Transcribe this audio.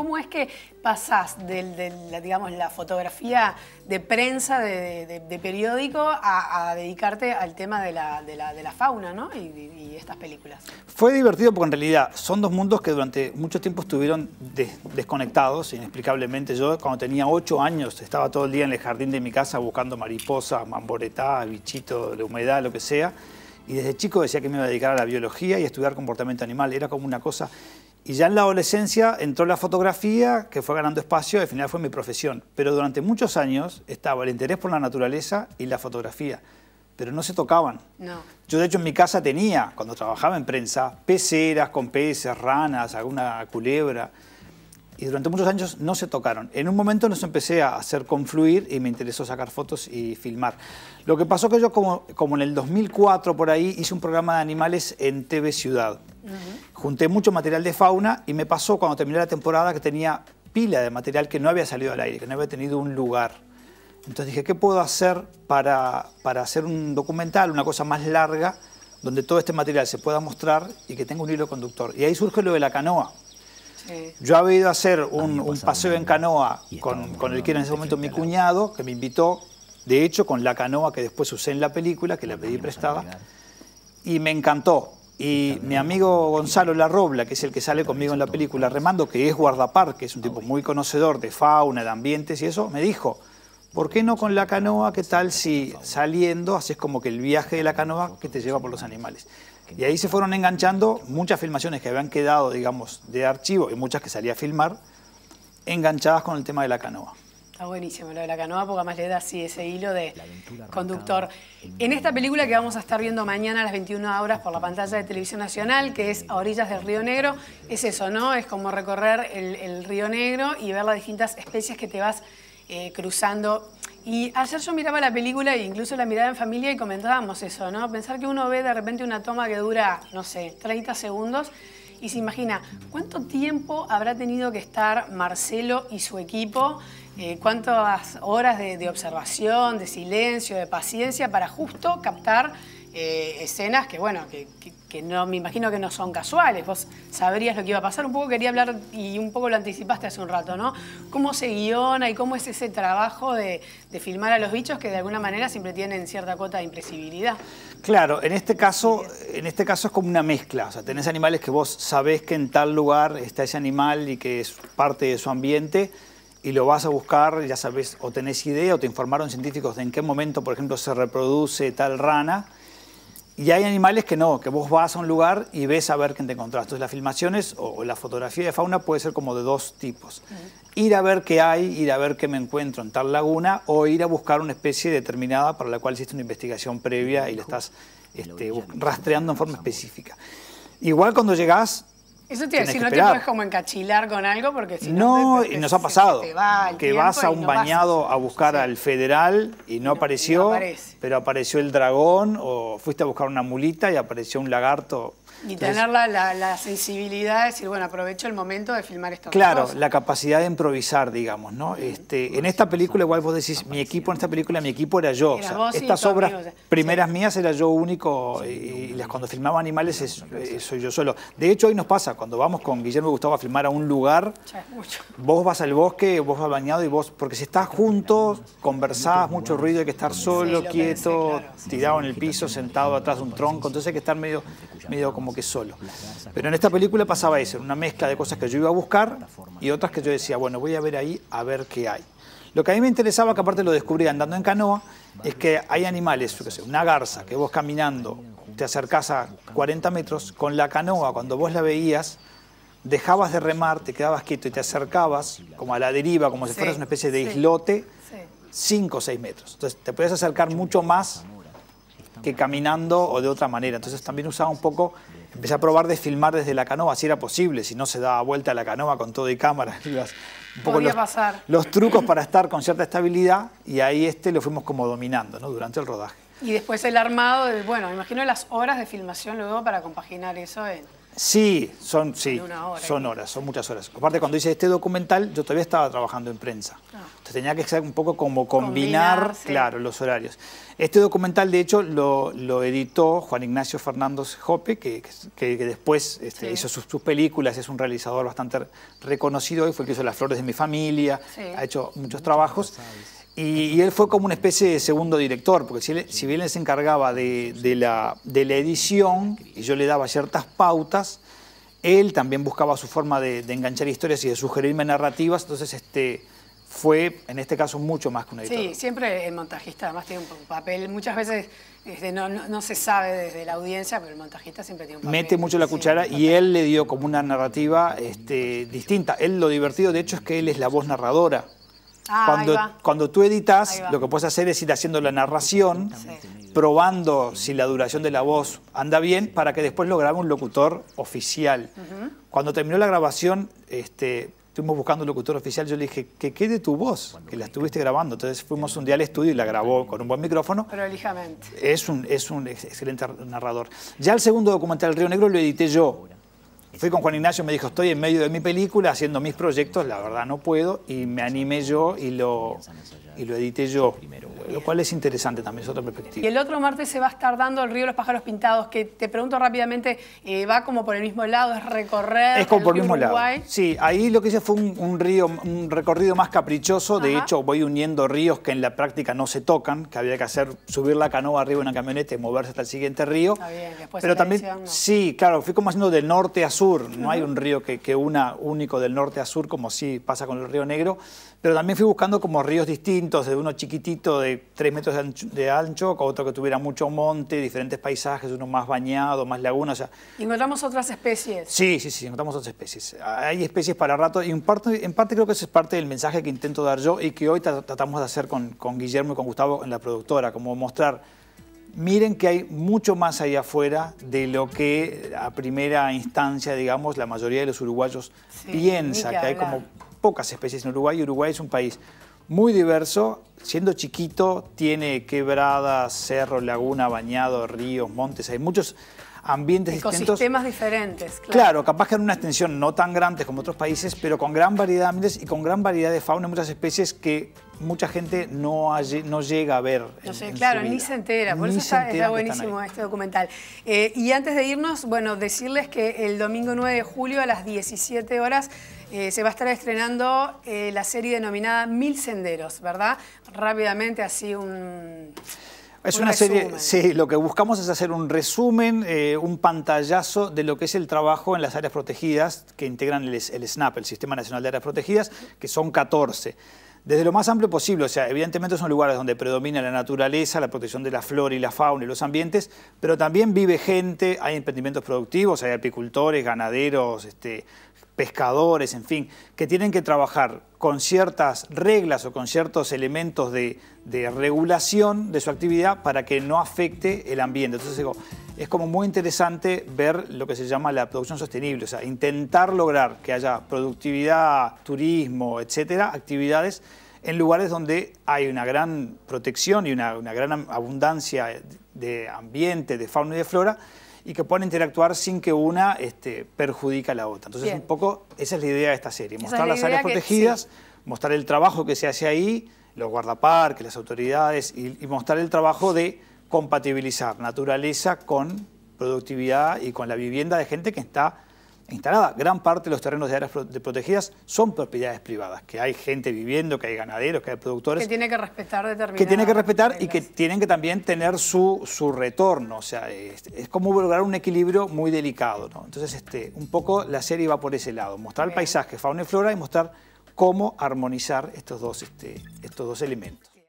¿Cómo es que pasás de, la, fotografía de prensa, de, periódico, a, dedicarte al tema de la, fauna y, estas películas? Fue divertido porque en realidad son dos mundos que durante mucho tiempo estuvieron desconectados, inexplicablemente. Yo cuando tenía ocho años estaba todo el día en el jardín de mi casa buscando mariposas, mamboretá, bichitos, de humedad, lo que sea. Y desde chico decía que me iba a dedicar a la biología y a estudiar comportamiento animal. Era como una cosa y ya en la adolescencia entró la fotografía, que fue ganando espacio, y al final fue mi profesión. Pero durante muchos años estaba el interés por la naturaleza y la fotografía, pero no se tocaban. Yo de hecho en mi casa tenía, cuando trabajaba en prensa, peceras con peces, ranas, alguna culebra y durante muchos años no se tocaron. En un momento nos empecé a hacer confluir y me interesó sacar fotos y filmar. Lo que pasó que yo como, en el 2004 por ahí hice un programa de animales en TV Ciudad. Junté mucho material de fauna y me pasó cuando terminé la temporada que tenía pila de material que no había salido al aire, que no había tenido un lugar. Entonces dije, ¿qué puedo hacer para, para hacer un documental, una cosa más larga, donde todo este material se pueda mostrar y que tenga un hilo conductor? Y ahí surge lo de la canoa. Yo había ido a hacer un, paseo en canoa con, el que era en ese momento mi cuñado, que me invitó, de hecho, con la canoa que después usé en la película, que le pedí prestada, y me encantó. Y mi amigo Gonzalo Larrobla, que es el que sale conmigo en la película Remando, que es guardaparque, es un tipo muy conocedor de fauna, de ambientes y eso, me dijo, ¿por qué no con la canoa? ¿Qué tal si saliendo haces como que el viaje de la canoa que te lleva por los animales? Y ahí se fueron enganchando muchas filmaciones que habían quedado, digamos, de archivo y muchas que salía a filmar, enganchadas con el tema de la canoa. Está buenísimo lo de la canoa, porque además le da así ese hilo de conductor. En esta película que vamos a estar viendo mañana a las 21 horas por la pantalla de Televisión Nacional, que es A Orillas del Río Negro, es eso, ¿no? Es como recorrer el, Río Negro y ver las distintas especies que te vas eh, cruzando y ayer yo miraba la película e incluso la miraba en familia y comentábamos eso, ¿no? Pensar que uno ve de repente una toma que dura, no sé, 30 segundos y se imagina cuánto tiempo habrá tenido que estar Marcelo y su equipo, eh, cuántas horas de observación, de silencio, de paciencia para justo captar eh, escenas que, bueno, que, no, me imagino que no son casuales. Vos sabrías lo que iba a pasar. Un poco quería hablar, y un poco lo anticipaste hace un rato, ¿no? ¿Cómo se guiona y cómo es ese trabajo de, filmar a los bichos que de alguna manera siempre tienen cierta cuota de impresibilidad? Claro, en este caso, en este caso es como una mezcla. O sea, tenés animales que vos sabés que en tal lugar está ese animal y que es parte de su ambiente y lo vas a buscar, ya sabés, o tenés idea, o te informaron científicos de en qué momento, por ejemplo, se reproduce tal rana y hay animales que no, que vos vas a un lugar y ves a ver qué te encontrás. Entonces las filmaciones o, la fotografía de fauna puede ser como de dos tipos. Mm. Ir a ver qué hay, ir a ver qué me encuentro en tal laguna o ir a buscar una especie determinada para la cual hiciste una investigación previa y la estás este, rastreando en forma específica. Igual cuando llegás, eso te decir, no te puedes como encachilar con algo porque si no. No, nos ha pasado. que vas a un bañado a buscar al federal y no, apareció, pero apareció el dragón o fuiste a buscar una mulita y apareció un lagarto. Y tener la, sensibilidad de decir, bueno, aprovecho el momento de filmar esto Claro, la capacidad de improvisar, digamos, ¿no? Este, en esta película igual vos decís, mi equipo en esta película, mi equipo era yo. estas obras primeras mías era yo único y, las cuando filmaba animales eh, soy yo solo. De hecho, hoy nos pasa cuando vamos con Guillermo Gustavo a filmar a un lugar, vos vas al bosque, vos vas bañado y vos, porque si estás juntos, conversás, mucho ruido, hay que estar solo, quieto, tirado en el piso, sentado atrás de un tronco, entonces hay que estar medio, medio como que solo. Pero en esta película pasaba eso, una mezcla de cosas que yo iba a buscar y otras que yo decía, bueno, voy a ver ahí a ver qué hay. Lo que a mí me interesaba, que aparte lo descubrí andando en canoa, es que hay animales, yo qué sé, una garza, que vos caminando te acercás a 40 metros, con la canoa, cuando vos la veías, dejabas de remar, te quedabas quieto y te acercabas, como a la deriva, como si fueras una especie de islote, 5 o 6 metros. Entonces te podías acercar mucho más que caminando o de otra manera. Entonces también usaba un poco, empecé a probar de filmar desde la canoa, si era posible, si no se daba vuelta la canoa con todo y cámara. Un los, los trucos para estar con cierta estabilidad y ahí este lo fuimos como dominando durante el rodaje. Y después el armado, bueno, me imagino las horas de filmación luego para compaginar eso en... Sí, son, sí, son horas, son muchas horas. Aparte, cuando hice este documental, yo todavía estaba trabajando en prensa. Ah. Entonces tenía que ser un poco como combinar, claro, los horarios. Este documental, de hecho, lo, editó Juan Ignacio Fernández Jope, que, después este, hizo sus, películas, es un realizador bastante reconocido, y fue el que hizo Las Flores de mi Familia, ha hecho muchos trabajos. Y, él fue como una especie de segundo director, porque si, si bien él se encargaba de, la, de, la, edición y yo le daba ciertas pautas, él también buscaba su forma de, enganchar historias y de sugerirme narrativas, entonces este, fue en este caso mucho más que un editor. Sí, siempre el montajista además tiene un papel, muchas veces este, no, se sabe desde la audiencia, pero el montajista siempre tiene un papel. Mete mucho la cuchara y él le dio como una narrativa este, distinta. Él lo divertido de hecho es que él es la voz narradora Ah, cuando, cuando tú editas, lo que puedes hacer es ir haciendo la narración, probando si la duración de la voz anda bien, para que después lo grabe un locutor oficial. Cuando terminó la grabación, este, estuvimos buscando un locutor oficial, yo le dije, que quede tu voz, que la estuviste grabando. Entonces fuimos un día al estudio y la grabó con un buen micrófono. elijamente. Es un, es un excelente narrador. Ya el segundo documental, Río Negro, lo edité yo. Fui con Juan Ignacio, me dijo, estoy en medio de mi película haciendo mis proyectos, la verdad no puedo, y me animé yo y lo, y lo edité yo lo cual es interesante también, es otra perspectiva. Y el otro martes se va a estar dando el río los pájaros pintados, que te pregunto rápidamente, eh, ¿va como por el mismo lado? ¿Es recorrer? Es como por el mismo lado. Sí, ahí lo que hice fue un, río, un recorrido más caprichoso, de hecho voy uniendo ríos que en la práctica no se tocan, que había que hacer subir la canoa arriba en una camioneta y moverse hasta el siguiente río. Está bien, después Pero también, sí, claro, fui como haciendo del norte a sur, no hay un río que, que una único del norte a sur como sí pasa con el río Negro, pero también fui buscando como ríos distintos, de uno chiquitito de 3 metros de ancho, con otro que tuviera mucho monte, diferentes paisajes, uno más bañado, más lagunas encontramos otras especies? Sí, sí, sí, encontramos otras especies. Hay especies para rato y en parte, en parte creo que ese es parte del mensaje que intento dar yo y que hoy tratamos de hacer con, Guillermo y con Gustavo en la productora, como mostrar miren que hay mucho más allá afuera de lo que a primera instancia, digamos, la mayoría de los uruguayos piensa, que hay como pocas especies en Uruguay. Uruguay es un país muy diverso, siendo chiquito, tiene quebradas, cerros, laguna, bañado, ríos, montes, hay muchos ambientes Ecosistemas sistemas diferentes. Claro. claro. capaz que en una extensión no tan grande como otros países, pero con gran variedad de ambientes y con gran variedad de fauna, muchas especies que mucha gente no, no llega a ver. No sé, claro, ni se entera, por eso está, buenísimo este documental. Eh, y antes de irnos, bueno, decirles que el domingo 9 de julio a las 17 horas eh, se va a estar estrenando eh, la serie denominada Mil Senderos, ¿verdad? rápidamente así un... Es una serie, sí, lo que buscamos es hacer un resumen, eh, un pantallazo de lo que es el trabajo en las áreas protegidas que integran el, el SNAP, el Sistema Nacional de Áreas Protegidas, que son 14 desde lo más amplio posible. O sea, evidentemente son lugares donde predomina la naturaleza, la protección de la flora y la fauna y los ambientes, pero también vive gente, hay emprendimientos productivos, hay apicultores, ganaderos, este, pescadores, en fin, que tienen que trabajar con ciertas reglas o con ciertos elementos de, regulación de su actividad para que no afecte el ambiente. Entonces es como muy interesante ver lo que se llama la producción sostenible, o sea, intentar lograr que haya productividad, turismo, etcétera, actividades en lugares donde hay una gran protección y una gran abundancia de ambiente, de fauna y de flora, y que puedan interactuar sin que una este, perjudica a la otra. Entonces, un poco esa es la idea de esta serie, mostrar las áreas protegidas, mostrar el trabajo que se hace ahí, los guardaparques, las autoridades, y, y mostrar el trabajo de compatibilizar naturaleza con productividad y con la vivienda de gente que está instalada. Gran parte de los terrenos de áreas protegidas son propiedades privadas, que hay gente viviendo, que hay ganaderos, que hay productores. Que tiene que respetar determinadas Que tiene que respetar y que tienen que también tener su, su retorno. O sea, es, como lograr un equilibrio muy delicado. ¿no? Entonces, este, un poco la serie va por ese lado, mostrar el paisaje, fauna y flora y mostrar cómo armonizar estos dos, este, estos dos elementos.